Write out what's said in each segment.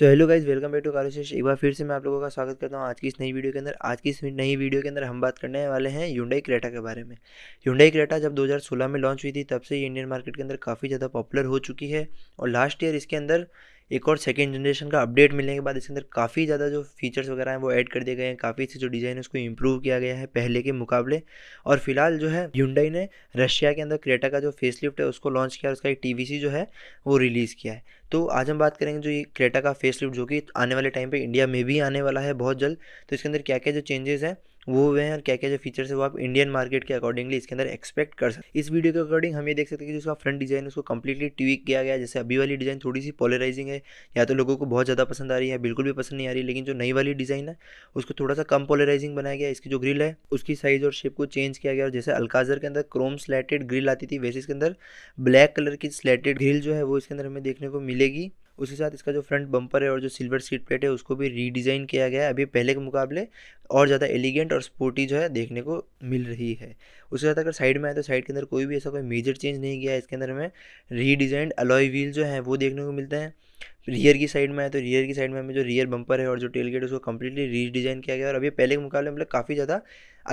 तो hello guys welcome back to कारोशेष एक बार फिर से मैं आप लोगों का स्वागत करता हूँ आज की इस नई वीडियो के अंदर आज की इस नई वीडियो के अंदर हम बात करने वाले हैं यूंडाई क्रेटा के बारे में यूंडाई क्रेटा जब 2016 में लॉन्च हुई थी तब से ये इंडियन मार्केट के अंदर काफ़ी ज़्यादा पॉपुलर हो चुकी है और लास्ट ईयर इसके अंदर एक और सेकेंड जनरेशन का अपडेट मिलने के बाद इसके अंदर काफ़ी ज़्यादा जो फीचर्स वगैरह हैं वो ऐड कर दिए गए हैं काफ़ी से जो डिज़ाइन है उसको इम्प्रूव किया गया है पहले के मुकाबले और फिलहाल जो है यूंडाई ने रशिया के अंदर क्रेटा का जो फेसलिफ्ट है उसको लॉन्च किया और उसका एक टी जो है वो रिलीज़ किया है तो आज हम बात करेंगे जो ये क्रेटा का फेसलिफ्ट जो कि आने वाले टाइम पर इंडिया में भी आने वाला है बहुत जल्द तो इसके अंदर क्या क्या जो चेंजेस हैं वो हुए हैं और क्या क्या जो फीचर्स है वो आप इंडियन मार्केट के अकॉर्डिंगली इसके अंदर एक्सपेक्ट कर सकते इस वीडियो के अकॉर्डिंग हम ये देख सकते हैं कि जिसका फ्रंट डिजाइन उसको कंप्लीटली ट्वीक किया गया जैसे अभी वाली डिज़ाइन थोड़ी सी पॉलराइजिंग है या तो लोगों को बहुत ज़्यादा पसंद आ रही है बिल्कुल भी पसंद नहीं आ रही लेकिन जो नई वाली डिज़ाइन है उसको थोड़ा सा कम पॉलराइजिंग बनाया गया इसकी जो ग्रिल है उसकी साइज़ और शेप को चेंज किया गया और जैसे अलकाजर के अंदर क्रोम स्लेटेड ग्रिल आती थी वैसे इसके अंदर ब्लैक कलर की स्लेटेड ग्रिल जो है वो इसके अंदर हमें देखने को मिलेगी उसके साथ इसका जो फ्रंट बम्पर है और जो सिल्वर सीट प्लेट है उसको भी रीडिज़ाइन किया गया है अभी पहले के मुकाबले और ज़्यादा एलिगेंट और स्पोर्टी जो है देखने को मिल रही है उसके साथ अगर साइड में आए तो साइड के अंदर कोई भी ऐसा कोई मेजर चेंज नहीं किया है इसके अंदर हमें रीडिज़ाइंड अलॉय व्हील जो है वो देखने को मिलते हैं रियर की साइड में है तो रियर की साइड में हमें जो रियर बम्पर है और जो टेल गेट उसको कम्प्लीटली रीडिज़ाइन किया गया और अभी पहले के मुकाबले मतलब काफ़ी ज़्यादा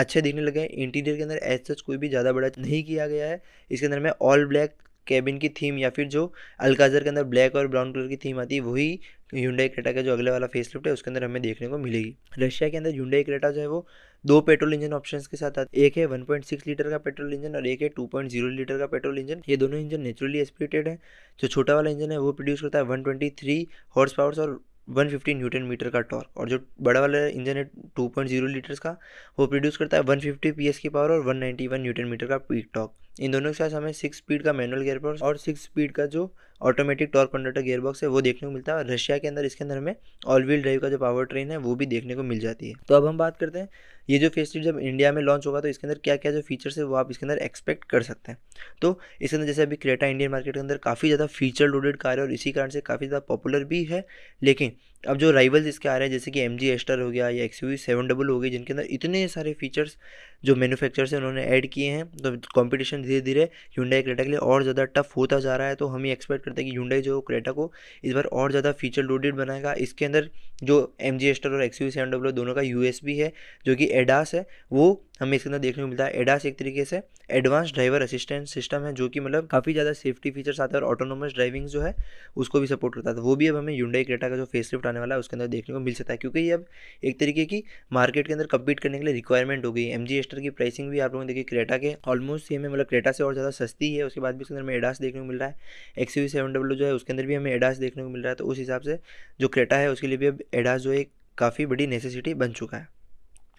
अच्छे दिखने लगे हैं इंटीरियर के अंदर एज सच कोई भी ज़्यादा बड़ा नहीं किया गया है इसके अंदर हमें ऑल ब्लैक केबिन की थीम या फिर जो अलकाजर के अंदर ब्लैक और ब्राउन कलर की थीम आती है वही यूंडई क्रेटा का जो अगले वाला फेस है उसके अंदर हमें देखने को मिलेगी रशिया के अंदर यूंडई क्रेटा जो है वो दो पेट्रोल इंजन ऑप्शंस के साथ आते एक है 1.6 लीटर का पेट्रोल इंजन और एक है 2.0 लीटर का पेट्रोल इंजन ये दोनों इंजन नेचुरली एस्पिरेटेड है जो छोटा वाला इंजन है वो प्रोड्यूस करता है वन हॉर्स पावर्स और 150 न्यूटन मीटर का टॉर्क और जो बड़ा वाला इंजन है 2.0 लीटर्स का वो प्रोड्यूस करता है 150 पीएस की पावर और 191 न्यूटन मीटर का पीक टॉर्क इन दोनों के साथ हमें सिक्स स्पीड का मैनुअल गियर और सिक्स स्पीड का जो ऑटोमेटिक टॉर्क कंडक्टर गेयरबॉक्स है वो देखने को मिलता है रशिया के अंदर इसके अंदर हमें ऑल व्हील ड्राइव का जो पावर ट्रेन है वो भी देखने को मिल जाती है तो अब हम बात करते हैं ये जो फेसलिफ्ट जब इंडिया में लॉन्च होगा तो इसके अंदर क्या क्या जो फीचर्स है वो आप इसके अंदर एक्सपेक्ट कर सकते हैं तो इसके अंदर जैसे अभी क्रेटा इंडियन मार्केट के अंदर काफ़ी ज़्यादा फीचर लोडेड कार है और इसी कारण से काफ़ी ज़्यादा पॉपुलर भी है लेकिन अब जो राइवल्स इसके आ रहे हैं जैसे कि एम जी एस्टर हो गया या एक्स यू सेवन डबल हो गई जिनके अंदर इतने सारे फीचर्स जो मैन्युफैक्चरर्स हैं उन्होंने ऐड किए हैं तो कॉम्पिटिशन धीरे धीरे ह्यूंडाई क्रेटा के लिए और ज़्यादा टफ होता जा रहा है तो हम ये एक्सपेक्ट करते हैं कि यूंडई जो क्रेटा को इस बार और ज़्यादा फीचर लोडेड बनाएगा इसके अंदर जो एम जी एस्टर और एक्सयू सेवन डब्ल्यू दोनों का यू है जो कि एडास है वो हमें इसके अंदर देखने को मिलता है एडास एक तरीके से एडवांस ड्राइवर असिस्टेंस सिस्टम है जो कि मतलब काफ़ी ज़्यादा सेफ्टी फीचर्स आते हैं और ऑटोनोमस ड्राइविंग जो है उसको भी सपोर्ट करता था तो वो भी अब हमें यूंडाई क्रेटा का जो फेस लिफ्ट आने वाला है उसके अंदर देखने को मिल सकता है क्योंकि ये अब एक तरीके की मार्केट के अंदर कम्पीट करने के लिए रिक्वायरमेंट हो गई एम जी एस्टर की प्राइसिंग भी आप लोगों ने देखिए क्रेटा के ऑलमोस्ट सेम है मतलब क्रेटा से और ज़्यादा सस्ती है उसके बाद भी उसके अंदर हमें एडास देखने को मिल रहा है एक्स यू सेवन डब्ल्यू जो है उसके अंदर भी हमें एडास देखने को मिल रहा है तो उस हिसाब से जो क्रेटा है उसके लिए भी अब एडास जो है काफ़ी बड़ी नेसेसिटी बन चुका है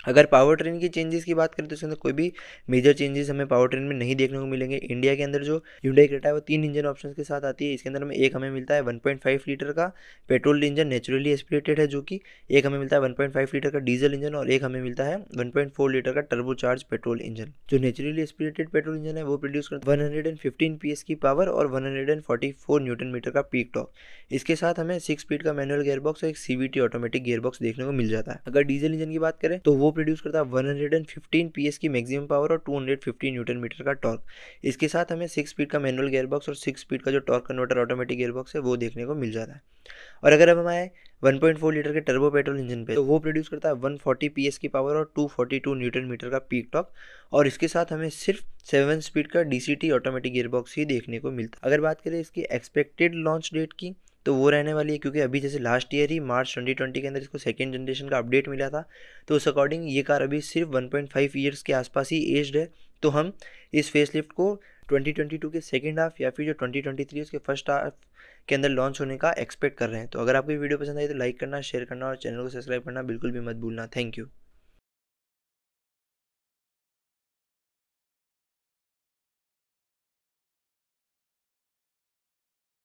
अगर पावर ट्रेन की चेंजेस की बात करें तो इसके अंदर कोई भी मेजर चेंजेस हमें पावर ट्रेन में नहीं देखने को मिलेंगे इंडिया के अंदर जो यूडाई क्रेटा है वो तीन इंजन ऑप्शन के साथ आती है इसके अंदर हमें एक हमें मिलता है 1.5 लीटर का पेट्रोल इंजन नेचुरली एस्पिरेटेड है जो कि एक हमें मिलता है वन लीटर का डीजल इंजन और एक हमें मिलता है वन लीटर का टर्बो चार्ज पेट्रोल इंजन जो नेचुरली एस्पिरेटेड पेट्रोल इंजन है वो प्रोड्यूस करता है वन हंड्रेड की पावर और वन न्यूटन मीटर का पीक टॉक इसके साथ हमें सिक्स स्पीड का मैनुअल गेयरबॉक्स और एक सीवीटी ऑटोमेटिक गेयरबॉक्स देखने को मिल जाता है अगर डीजल इंजन की बात करें तो वो प्रोड्यूस करता है 115 पीएस की मैक्सिमम पावर और 250 न्यूटन मीटर का टॉर्क इसके साथ हमें सिक्स स्पीड का मैनुअल गेयरबॉक्स और सिक्स स्पीड का जो टॉर्क कन्वर्टर ऑटोमेटिक गेयरबॉक्स है वो देखने को मिल जाता है और अगर अब हम आए 1.4 लीटर के टर्बो पेट्रोल इंजन पे तो वो प्रोड्यूस करता है 140 एस की पावर और 242 न्यूटन मीटर का पीक टॉक और इसके साथ हमें सिर्फ सेवन स्पीड का डी टी ऑटोमेटिक गेयरबॉक्स ही देखने को मिलता है अगर बात करें इसकी एक्सपेक्टेड लॉन्च डेट की तो वो रहने वाली है क्योंकि अभी जैसे लास्ट ईयर ही मार्च 2020 के अंदर इसको सेकेंड जनरेशन का अपडेट मिला था तो उस अकॉर्डिंग ये कार अभी सिर्फ 1.5 ईयर्स के आसपास ही एज्ड है तो हम इस फेस को 2022 के सेकेंड हाफ या फिर जो 2023 उसके फर्स्ट हाफ के अंदर लॉन्च होने का एक्सपेक्ट कर रहे हैं तो अगर आपको वीडियो पसंद आई तो लाइक करना शेयर करना और चैनल को सब्सक्राइब करना बिल्कुल भी मत भूलना थैंक यू